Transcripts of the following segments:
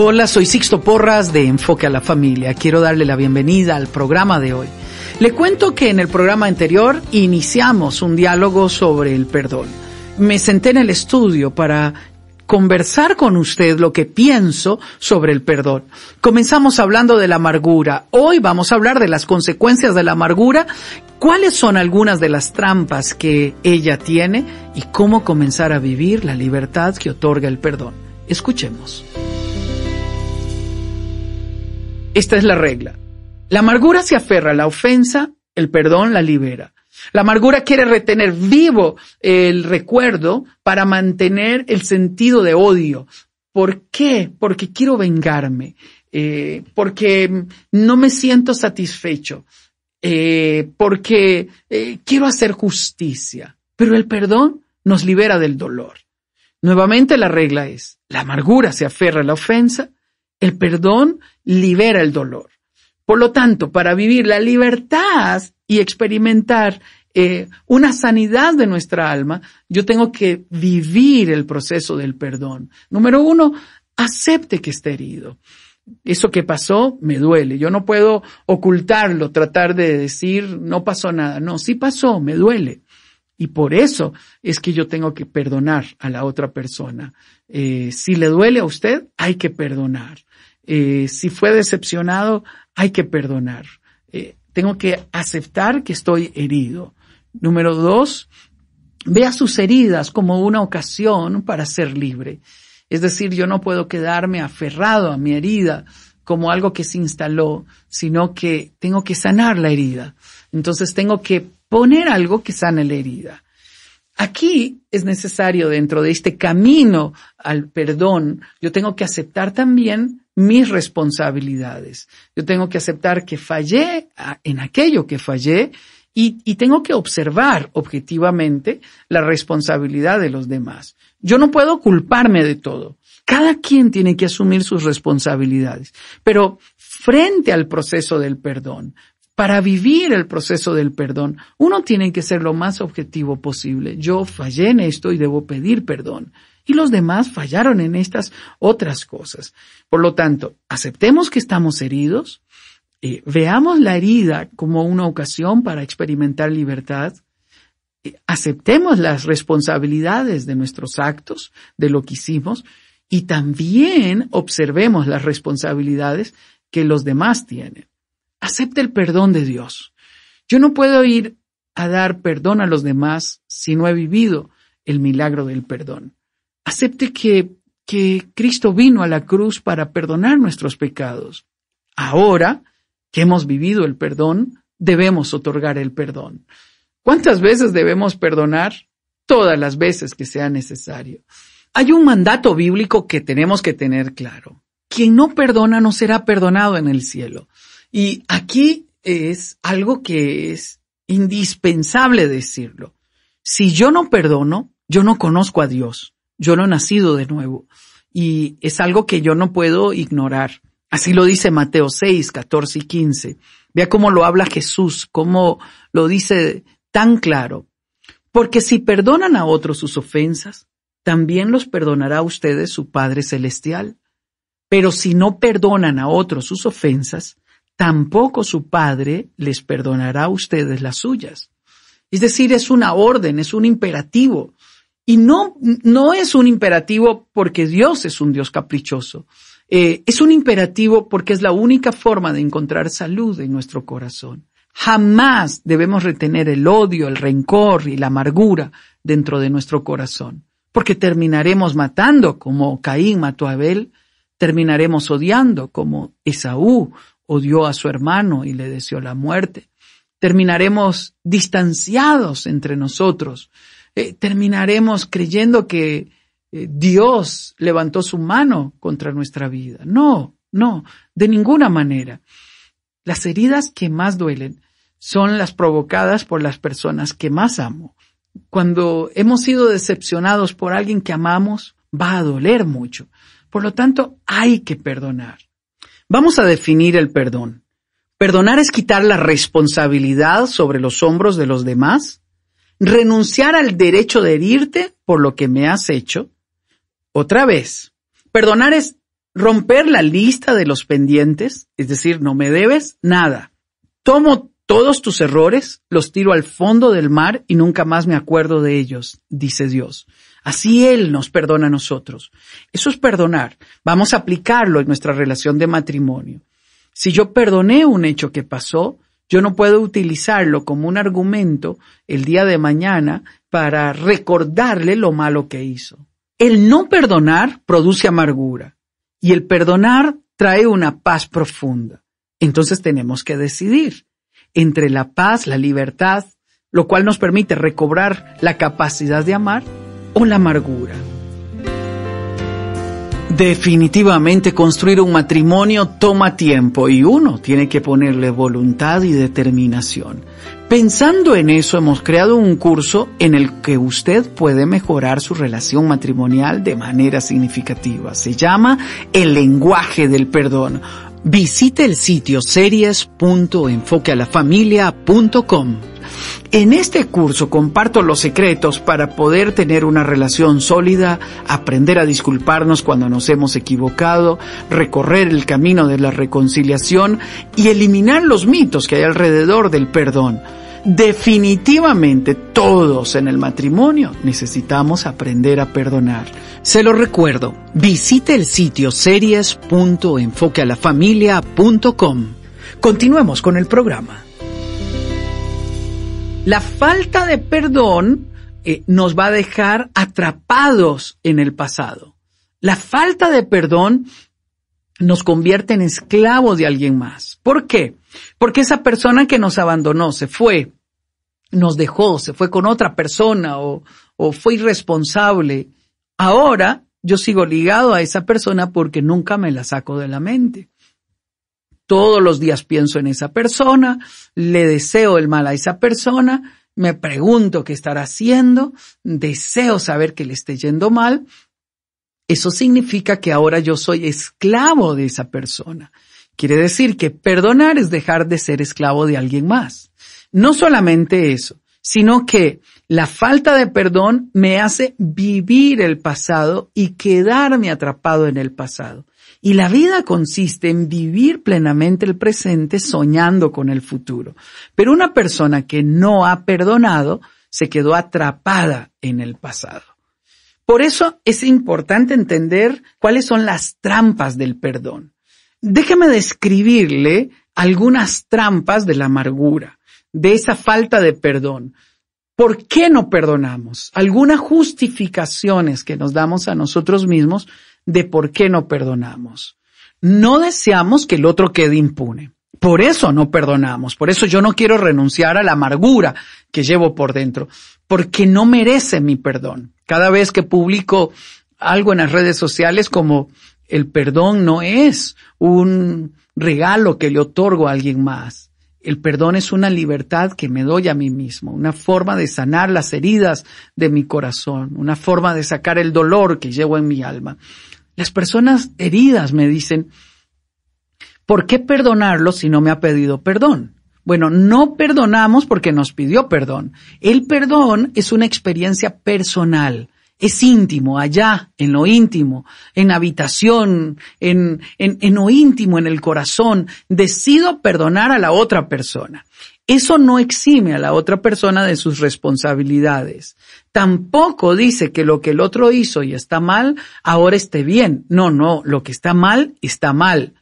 Hola, soy Sixto Porras de Enfoque a la Familia. Quiero darle la bienvenida al programa de hoy. Le cuento que en el programa anterior iniciamos un diálogo sobre el perdón. Me senté en el estudio para conversar con usted lo que pienso sobre el perdón. Comenzamos hablando de la amargura. Hoy vamos a hablar de las consecuencias de la amargura, cuáles son algunas de las trampas que ella tiene y cómo comenzar a vivir la libertad que otorga el perdón. Escuchemos. Esta es la regla. La amargura se aferra a la ofensa, el perdón la libera. La amargura quiere retener vivo el recuerdo para mantener el sentido de odio. ¿Por qué? Porque quiero vengarme, eh, porque no me siento satisfecho, eh, porque eh, quiero hacer justicia. Pero el perdón nos libera del dolor. Nuevamente la regla es, la amargura se aferra a la ofensa, el perdón libera el dolor. Por lo tanto, para vivir la libertad y experimentar eh, una sanidad de nuestra alma, yo tengo que vivir el proceso del perdón. Número uno, acepte que esté herido. Eso que pasó me duele. Yo no puedo ocultarlo, tratar de decir no pasó nada. No, sí pasó, me duele. Y por eso es que yo tengo que perdonar a la otra persona. Eh, si le duele a usted, hay que perdonar. Eh, si fue decepcionado, hay que perdonar. Eh, tengo que aceptar que estoy herido. Número dos, vea sus heridas como una ocasión para ser libre. Es decir, yo no puedo quedarme aferrado a mi herida como algo que se instaló, sino que tengo que sanar la herida. Entonces tengo que poner algo que sane la herida. Aquí es necesario dentro de este camino al perdón, yo tengo que aceptar también mis responsabilidades. Yo tengo que aceptar que fallé en aquello que fallé y, tengo que observar objetivamente la responsabilidad de los demás. Yo no puedo culparme de todo. Cada quien tiene que asumir sus responsabilidades. Pero frente al proceso del perdón, para vivir el proceso del perdón, uno tiene que ser lo más objetivo posible. Yo fallé en esto y debo pedir perdón. Y los demás fallaron en estas otras cosas. Por lo tanto, aceptemos que estamos heridos, eh, veamos la herida como una ocasión para experimentar libertad, eh, aceptemos las responsabilidades de nuestros actos, de lo que hicimos, y también observemos las responsabilidades que los demás tienen acepte el perdón de Dios. Yo no puedo ir a dar perdón a los demás si no he vivido el milagro del perdón. Acepte que, que Cristo vino a la cruz para perdonar nuestros pecados. Ahora que hemos vivido el perdón, debemos otorgar el perdón. ¿Cuántas veces debemos perdonar? Todas las veces que sea necesario. Hay un mandato bíblico que tenemos que tener claro. Quien no perdona no será perdonado en el cielo. Y aquí es algo que es indispensable decirlo. Si yo no perdono, yo no conozco a Dios. Yo no he nacido de nuevo. Y es algo que yo no puedo ignorar. Así lo dice Mateo 6, 14 y 15. Vea cómo lo habla Jesús, cómo lo dice tan claro. Porque si perdonan a otros sus ofensas, también los perdonará a ustedes su Padre Celestial. Pero si no perdonan a otros sus ofensas, tampoco su Padre les perdonará a ustedes las suyas. Es decir, es una orden, es un imperativo. Y no, no es un imperativo porque Dios es un Dios caprichoso. Eh, es un imperativo porque es la única forma de encontrar salud en nuestro corazón. Jamás debemos retener el odio, el rencor y la amargura dentro de nuestro corazón, porque terminaremos matando como Caín mató a Abel, terminaremos odiando como Esaú odió a su hermano y le deseó la muerte. Terminaremos distanciados entre nosotros. Eh, terminaremos creyendo que eh, Dios levantó su mano contra nuestra vida. No, no, de ninguna manera. Las heridas que más duelen son las provocadas por las personas que más amo. Cuando hemos sido decepcionados por alguien que amamos, va a doler mucho. Por lo tanto, hay que perdonar. Vamos a definir el perdón. Perdonar es quitar la responsabilidad sobre los hombros de los demás, renunciar al derecho de herirte por lo que me has hecho. Otra vez, perdonar es romper la lista de los pendientes, es decir, no me debes nada. Tomo todos tus errores, los tiro al fondo del mar y nunca más me acuerdo de ellos, dice Dios. Así Él nos perdona a nosotros. Eso es perdonar. Vamos a aplicarlo en nuestra relación de matrimonio. Si yo perdoné un hecho que pasó, yo no puedo utilizarlo como un argumento el día de mañana para recordarle lo malo que hizo. El no perdonar produce amargura y el perdonar trae una paz profunda. Entonces tenemos que decidir entre la paz, la libertad, lo cual nos permite recobrar la capacidad de amar la amargura. Definitivamente construir un matrimonio toma tiempo y uno tiene que ponerle voluntad y determinación. Pensando en eso hemos creado un curso en el que usted puede mejorar su relación matrimonial de manera significativa. Se llama El lenguaje del perdón. Visite el sitio series.enfoquealafamilia.com. En este curso comparto los secretos para poder tener una relación sólida, aprender a disculparnos cuando nos hemos equivocado, recorrer el camino de la reconciliación y eliminar los mitos que hay alrededor del perdón. Definitivamente todos en el matrimonio necesitamos aprender a perdonar. Se lo recuerdo, visite el sitio series.enfoquealafamilia.com. Continuemos con el programa. La falta de perdón eh, nos va a dejar atrapados en el pasado. La falta de perdón nos convierte en esclavos de alguien más. ¿Por qué? Porque esa persona que nos abandonó se fue, nos dejó, se fue con otra persona o, o fue irresponsable. Ahora yo sigo ligado a esa persona porque nunca me la saco de la mente. Todos los días pienso en esa persona, le deseo el mal a esa persona, me pregunto qué estará haciendo, deseo saber que le esté yendo mal. Eso significa que ahora yo soy esclavo de esa persona. Quiere decir que perdonar es dejar de ser esclavo de alguien más. No solamente eso, sino que la falta de perdón me hace vivir el pasado y quedarme atrapado en el pasado. Y la vida consiste en vivir plenamente el presente soñando con el futuro. Pero una persona que no ha perdonado se quedó atrapada en el pasado. Por eso es importante entender cuáles son las trampas del perdón. Déjeme describirle algunas trampas de la amargura, de esa falta de perdón. ¿Por qué no perdonamos? Algunas justificaciones que nos damos a nosotros mismos de por qué no perdonamos. No deseamos que el otro quede impune. Por eso no perdonamos, por eso yo no quiero renunciar a la amargura que llevo por dentro, porque no merece mi perdón. Cada vez que publico algo en las redes sociales como el perdón no es un regalo que le otorgo a alguien más. El perdón es una libertad que me doy a mí mismo, una forma de sanar las heridas de mi corazón, una forma de sacar el dolor que llevo en mi alma. Las personas heridas me dicen, ¿por qué perdonarlo si no me ha pedido perdón? Bueno, no perdonamos porque nos pidió perdón. El perdón es una experiencia personal es íntimo, allá, en lo íntimo, en habitación, en, en, lo íntimo, en el corazón. Decido perdonar a la otra persona. Eso no exime a la otra persona de sus responsabilidades. Tampoco dice que lo que el otro hizo y está mal, ahora esté bien. No, no, lo que está mal, está mal.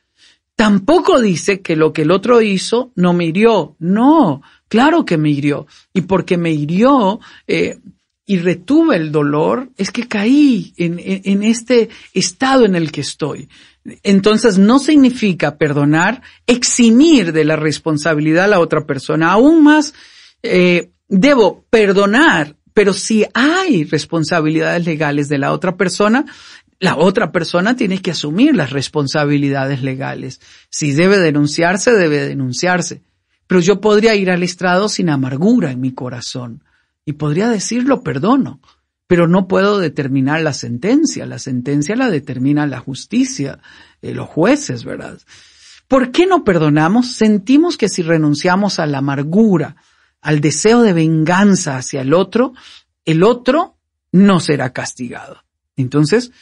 Tampoco dice que lo que el otro hizo no me hirió. No, claro que me hirió. Y porque me hirió eh, y retuve el dolor, es que caí en este estado en el que estoy. Entonces no significa perdonar, eximir de la responsabilidad a la otra persona. Aún más, eh, debo perdonar, pero si hay responsabilidades legales de la otra persona, la otra persona tiene que asumir las responsabilidades legales. Si debe denunciarse, debe denunciarse. Pero yo podría ir al estrado sin amargura en mi corazón y podría decirlo, perdono pero no puedo determinar la sentencia. La sentencia la determina la justicia, eh, los jueces, ¿verdad? ¿Por qué no perdonamos? Sentimos que si renunciamos a la amargura, al deseo de venganza hacia el otro, el otro no será castigado. Entonces,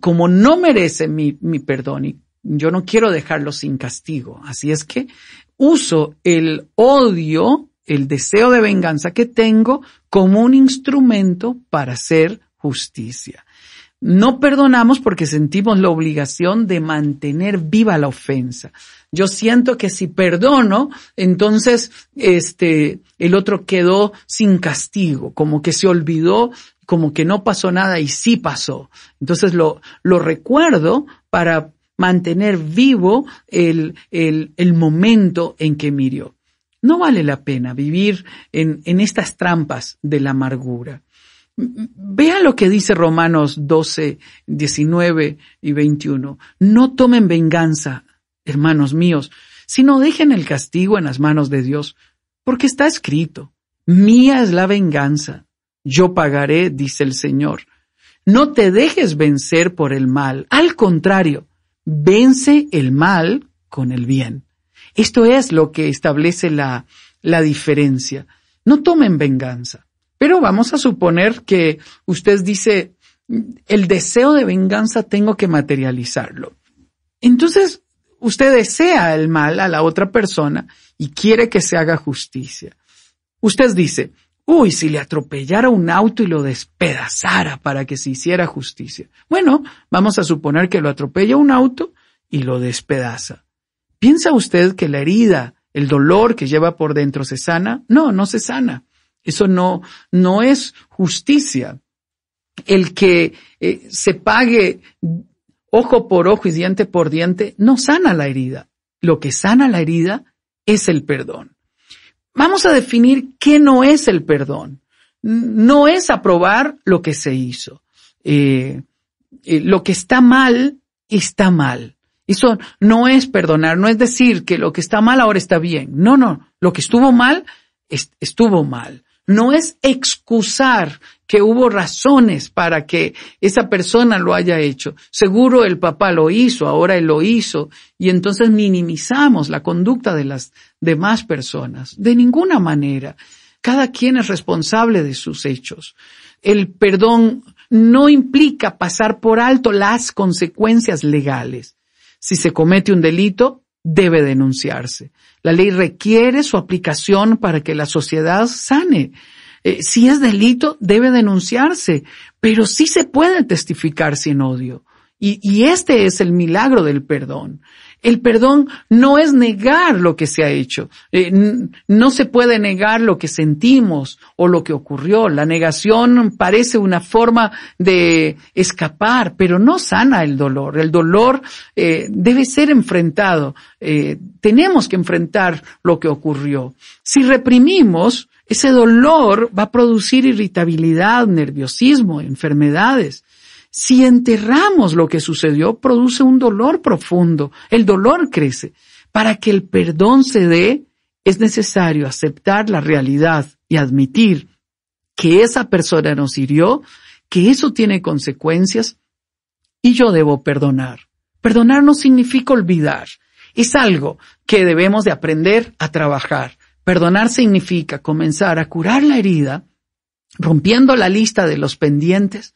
como no merece mi, mi perdón y yo no quiero dejarlo sin castigo, así es que uso el odio el deseo de venganza que tengo como un instrumento para hacer justicia. No perdonamos porque sentimos la obligación de mantener viva la ofensa. Yo siento que si perdono, entonces este el otro quedó sin castigo, como que se olvidó, como que no pasó nada y sí pasó. Entonces lo lo recuerdo para mantener vivo el, el momento en que mirió. No vale la pena vivir en, estas trampas de la amargura. Vea lo que dice Romanos 12, 19 y 21. No tomen venganza, hermanos míos, sino dejen el castigo en las manos de Dios, porque está escrito, mía es la venganza, yo pagaré, dice el Señor. No te dejes vencer por el mal, al contrario, vence el mal con el bien. Esto es lo que establece la, diferencia. No tomen venganza. Pero vamos a suponer que usted dice, el deseo de venganza tengo que materializarlo. Entonces, usted desea el mal a la otra persona y quiere que se haga justicia. Usted dice, uy, si le atropellara un auto y lo despedazara para que se hiciera justicia. Bueno, vamos a suponer que lo atropella un auto y lo despedaza. ¿Piensa usted que la herida, el dolor que lleva por dentro se sana? No, no se sana. Eso no, no es justicia. El que eh, se pague ojo por ojo y diente por diente no sana la herida. Lo que sana la herida es el perdón. Vamos a definir qué no es el perdón. No es aprobar lo que se hizo. Eh, eh, lo que está mal, está mal. Eso no es perdonar, no es decir que lo que está mal ahora está bien. No, no, lo que estuvo mal estuvo mal. No es excusar que hubo razones para que esa persona lo haya hecho. Seguro el papá lo hizo, ahora él lo hizo, y entonces minimizamos la conducta de las demás personas. De ninguna manera. Cada quien es responsable de sus hechos. El perdón no implica pasar por alto las consecuencias legales si se comete un delito, debe denunciarse. La ley requiere su aplicación para que la sociedad sane. Eh, si es delito, debe denunciarse, pero sí se puede testificar sin odio. y este es el milagro del perdón. El perdón no es negar lo que se ha hecho. Eh, no se puede negar lo que sentimos o lo que ocurrió. La negación parece una forma de escapar, pero no sana el dolor. El dolor eh, debe ser enfrentado. Eh, tenemos que enfrentar lo que ocurrió. Si reprimimos, ese dolor va a producir irritabilidad, nerviosismo, enfermedades. Si enterramos lo que sucedió, produce un dolor profundo, el dolor crece. Para que el perdón se dé, es necesario aceptar la realidad y admitir que esa persona nos hirió, que eso tiene consecuencias y yo debo perdonar. Perdonar no significa olvidar. Es algo que debemos de aprender a trabajar. Perdonar significa comenzar a curar la herida, rompiendo la lista de los pendientes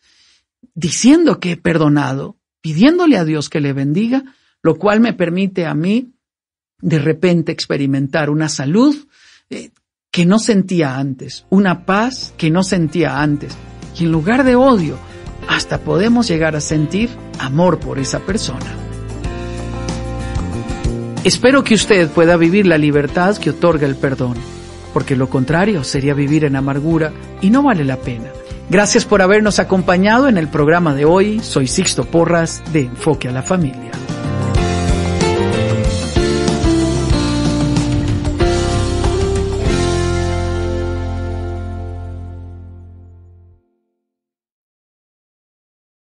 diciendo que he perdonado, pidiéndole a Dios que le bendiga, lo cual me permite a mí de repente experimentar una salud eh, que no sentía antes, una paz que no sentía antes. Y en lugar de odio, hasta podemos llegar a sentir amor por esa persona. Espero que usted pueda vivir la libertad que otorga el perdón, porque lo contrario sería vivir en amargura y no vale la pena. Gracias por habernos acompañado en el programa de hoy. Soy Sixto Porras de Enfoque a la Familia.